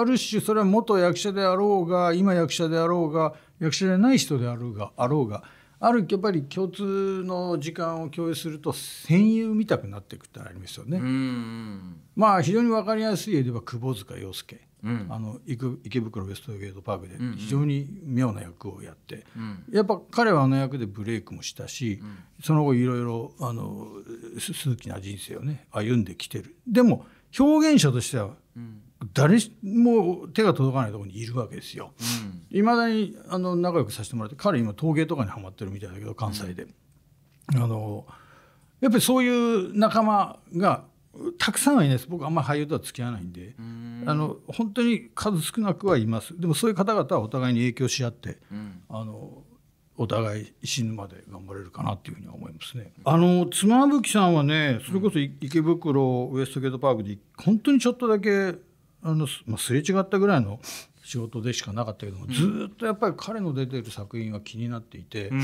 ある種それは元役者であろうが今役者であろうが役者じゃない人であろうがあろうがあるやっぱり共通の時間を共有すると戦友見たくなっていくってありますよね。まあ非常に分かりやすい例では窪塚洋介、うん、あの池袋ウエストゲートパークで非常に妙な役をやって、うん、やっぱ彼はあの役でブレイクもしたし、うん、その後いろいろあの数奇な人生をね歩んできてる。でも表現者としては誰しも手が届かないところにいるわけですよ。い、うん、ま、だにあの仲良くさせてもらって彼今陶芸とかにはまってるみたいだけど関西で、うん、あのやっぱりそういう仲間がたくさんはいないです僕あんまり俳優とは付き合わないんであの本当に数少なくはいますでもそういう方々はお互いに影響し合って、うん、あのお互い死ぬまで頑張れるかなっていうふうに思いますね。あの妻夫木さんはねそれこそ池袋、ウエストゲートパークで本当にちょっとだけあの、まあ、すれ違ったぐらいの仕事でしかなかったけども、うん、ずっとやっぱり彼の出てる作品は気になっていて、うん、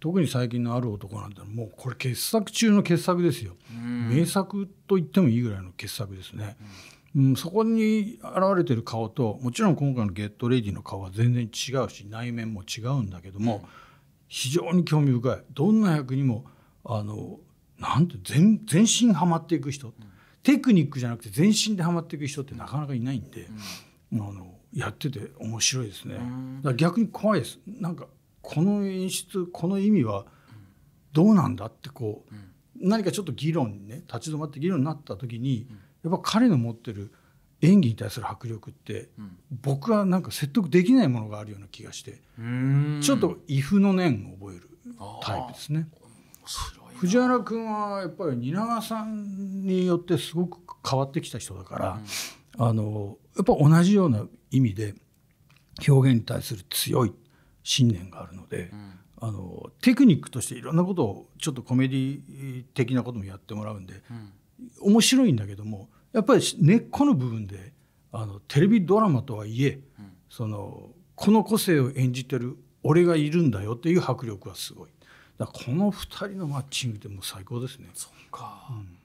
特に最近の「ある男」なんてもうこれ傑作中の傑作ですよ、うん、名作と言ってもいいぐらいの傑作ですね。うん、そこに現れてる顔ともちろん今回の「ゲットレディ」の顔は全然違うし内面も違うんだけども、非常に興味深いどんな役にもあのなんて全全身ハマっていく人、テクニックじゃなくて全身でハマっていく人ってなかなかいないんで、うん、あのやってて面白いですね。だ逆に怖いです。なんかこの演出この意味はどうなんだってこう、うん、何かちょっと議論にね立ち止まって議論になった時に、うん、やっぱ彼の持ってる演技に対する迫力って、うん、僕はなんか説得できないものがあるような気がしてちょっと「イフの念」を覚えるタイプですね。面白藤原君はやっぱり蜷川さんによってすごく変わってきた人だから、うん、あのやっぱ同じような意味で表現に対する強い信念があるので、うん、あのテクニックとしていろんなことをちょっとコメディ的なこともやってもらうんで、うん、面白いんだけどもやっぱり根っこの部分であのテレビドラマとはいえ、そのこの個性を演じてる俺がいるんだよっていう迫力はすごい。この2人のマッチングってもう最高ですね。そうか、うん